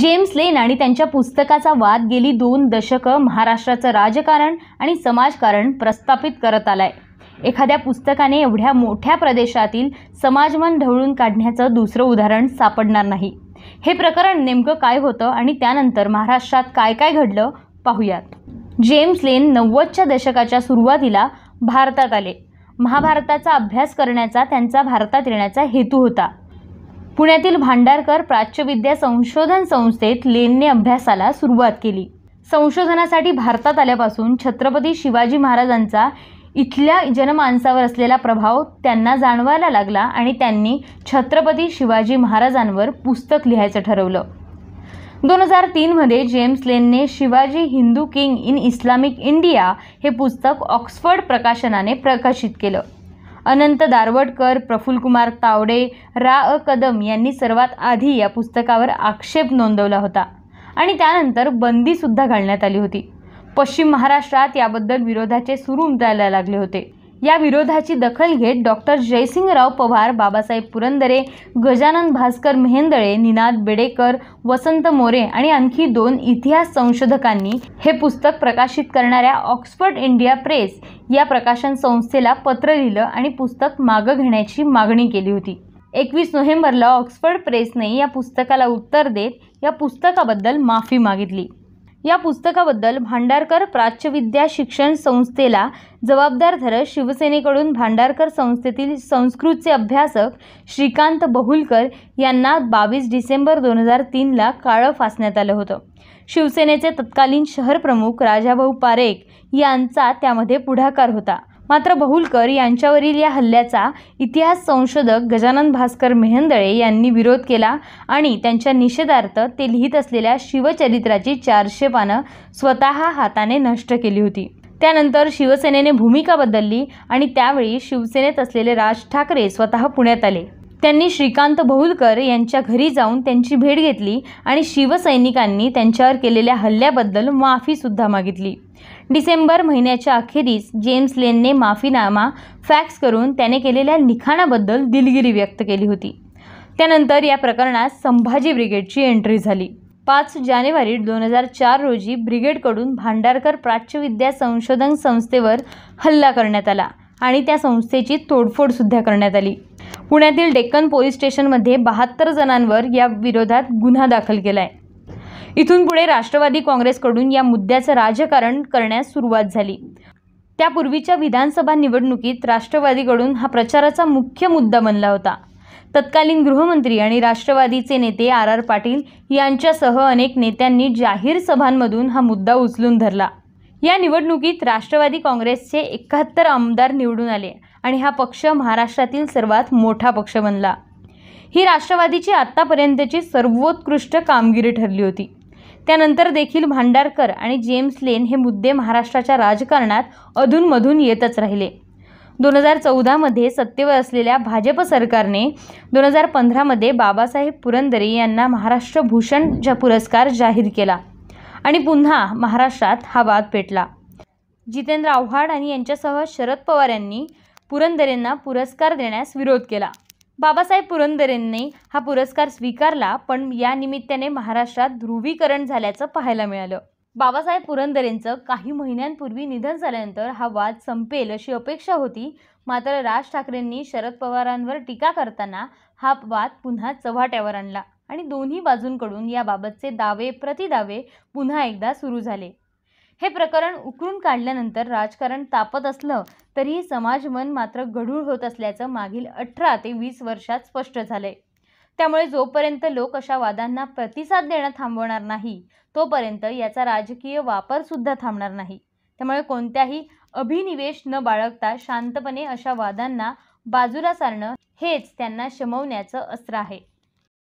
James लेन आणि त्यांच्या पुस्तकाचा वाद गेली दोन दशकं महाराष्ट्राचं राजकारण आणि समाजकारण प्रस्थापित करत आलाय एखाद्या पुस्तकाने एवढ्या मोठ्या प्रदेशातील समाजमन ढवळून काढण्याचं दुसरं उदाहरण सापडणार नाही हे प्रकरण नेमकं काय होतं आणि त्यानंतर महाराष्ट्रात काय काय घडलं पाहूयात जेम्स लेन नव्वदच्या दशकाच्या सुरुवातीला भारतात आले महाभारताचा अभ्यास करण्याचा त्यांचा भारतात येण्याचा हेतू होता पुण्यातील भांडारकर प्राच्यविद्या संशोधन संस्थेत लेनने अभ्यासाला सुरुवात केली संशोधनासाठी भारतात आल्यापासून छत्रपती शिवाजी महाराजांचा इथल्या जनमानसावर असलेला प्रभाव त्यांना जाणवायला लागला आणि त्यांनी छत्रपती शिवाजी महाराजांवर पुस्तक लिहायचं ठरवलं दोन हजार तीनमध्ये जेम्स लेनने Shivaji Hindu king in Islamic India हे पुस्तक ऑक्सफर्ड प्रकाशनाने प्रकाशित केलं अनंत दारवडकर प्रफुलकुमार तावडे रा अ कदम यांनी सर्वात आधी या पुस्तकावर आक्षेप नोंदवला होता आणि त्यानंतर बंदीसुद्धा घालण्यात आली होती पश्चिम महाराष्ट्रात याबद्दल विरोधाचे सुरू उमटायला लागले होते या विरोधाची दखल घेत डॉक्टर जयसिंगराव पवार बाबासाहेब पुरंदरे गजानन भास्कर मेहेंदळे निनाद बेडेकर वसंत मोरे आणि आणखी दोन इतिहास संशोधकांनी हे पुस्तक प्रकाशित करणाऱ्या ऑक्सफर्ड इंडिया प्रेस या प्रकाशन संस्थेला पत्र लिहिलं आणि पुस्तक मागं घेण्याची मागणी केली होती एकवीस नोव्हेंबरला ऑक्सफर्ड प्रेसने या पुस्तकाला उत्तर देत या पुस्तकाबद्दल माफी मागितली या पुस्तकाबद्दल भांडारकर प्राच्यविद्या शिक्षण संस्थेला जबाबदार धरत शिवसेनेकडून भांडारकर संस्थेतील संस्कृतचे अभ्यासक श्रीकांत बहुलकर यांना बावीस डिसेंबर दोन हजार तीनला काळं फासण्यात आलं होतं शिवसेनेचे तत्कालीन शहरप्रमुख राजाभाऊ पारेख यांचा त्यामध्ये पुढाकार होता मात्र बहुलकर यांच्यावरील या हल्ल्याचा इतिहास संशोधक गजानन भास्कर मेहंदळे यांनी विरोध केला आणि त्यांच्या निषेधार्थ ते लिहित असलेल्या शिवचरित्राची चारशे पानं स्वतः हाताने नष्ट केली होती त्यानंतर शिवसेनेने भूमिका बदलली आणि त्यावेळी शिवसेनेत असलेले राज ठाकरे स्वतः पुण्यात आले त्यांनी श्रीकांत बहुलकर यांच्या घरी जाऊन त्यांची भेट घेतली आणि शिवसैनिकांनी त्यांच्यावर केलेल्या हल्ल्याबद्दल माफीसुद्धा मागितली डिसेंबर महिन्याच्या अखेरीस जेम्स लेनने माफीनामा फॅक्स करून त्याने केलेल्या लिखाणाबद्दल दिलगिरी व्यक्त केली होती त्यानंतर या प्रकरणात संभाजी ब्रिगेडची एंट्री झाली पाच जानेवारी दोन हजार चार रोजी ब्रिगेडकडून भांडारकर प्राच्यविद्या संशोधन संस्थेवर हल्ला करण्यात आला आणि त्या संस्थेची तोडफोडसुद्धा करण्यात आली पुण्यातील डेक्कन पोलीस स्टेशनमध्ये बहात्तर जणांवर या विरोधात गुन्हा दाखल केला आहे इथून पुढे राष्ट्रवादी काँग्रेसकडून या मुद्द्याचं राजकारण करण्यास सुरुवात झाली त्यापूर्वीच्या विधानसभा निवडणुकीत राष्ट्रवादीकडून हा प्रचाराचा मुख्य मुद्दा बनला होता तत्कालीन गृहमंत्री आणि राष्ट्रवादीचे नेते आर आर पाटील यांच्यासह अनेक नेत्यांनी जाहीर सभांमधून हा मुद्दा उचलून धरला या निवडणुकीत राष्ट्रवादी काँग्रेसचे एकाहत्तर आमदार निवडून आले आणि हा पक्ष महाराष्ट्रातील सर्वात मोठा पक्ष बनला ही राष्ट्रवादीची आत्तापर्यंतची सर्वोत्कृष्ट कामगिरी ठरली होती त्यानंतर देखील भांडारकर आणि जेम्स लेन हे मुद्दे महाराष्ट्राच्या राजकारणात अधूनमधून येतच राहिले दोन हजार चौदामध्ये सत्तेवर असलेल्या भाजप सरकारने दोन हजार पंधरामध्ये बाबासाहेब पुरंदरे यांना महाराष्ट्र भूषण जा पुरस्कार जाहीर केला आणि पुन्हा महाराष्ट्रात हा वाद पेटला जितेंद्र आव्हाड आणि यांच्यासह शरद पवार यांनी पुरंदरेंना पुरस्कार देण्यास विरोध केला बाबासाहेब पुरंदरेंनी हा पुरस्कार स्वीकारला पण या निमित्ताने महाराष्ट्रात ध्रुवीकरण झाल्याचं पाहायला मिळालं बाबासाहेब पुरंदरेंचं काही महिन्यांपूर्वी निधन झाल्यानंतर हा वाद संपेल अशी अपेक्षा होती मात्र राज ठाकरेंनी शरद पवारांवर टीका करताना हा वाद पुन्हा चव्हाट्यावर आणला आणि दोन्ही बाजूंकडून याबाबतचे दावे प्रतिदावे पुन्हा एकदा सुरू झाले हे प्रकरण उकरून काढल्यानंतर राजकारण तापत असलं तरीही समाजमन मात्र गढूळ होत असल्याचं मागील अठरा ते वीस वर्षात स्पष्ट झालंय त्यामुळे जोपर्यंत लोक अशा वादांना प्रतिसाद देणं थांबवणार नाही तोपर्यंत याचा राजकीय वापर सुद्धा थांबणार नाही त्यामुळे कोणत्याही अभिनिवेश न बाळगता शांतपणे अशा वादांना बाजूला सारणं हेच त्यांना शमवण्याचं अस्त्र आहे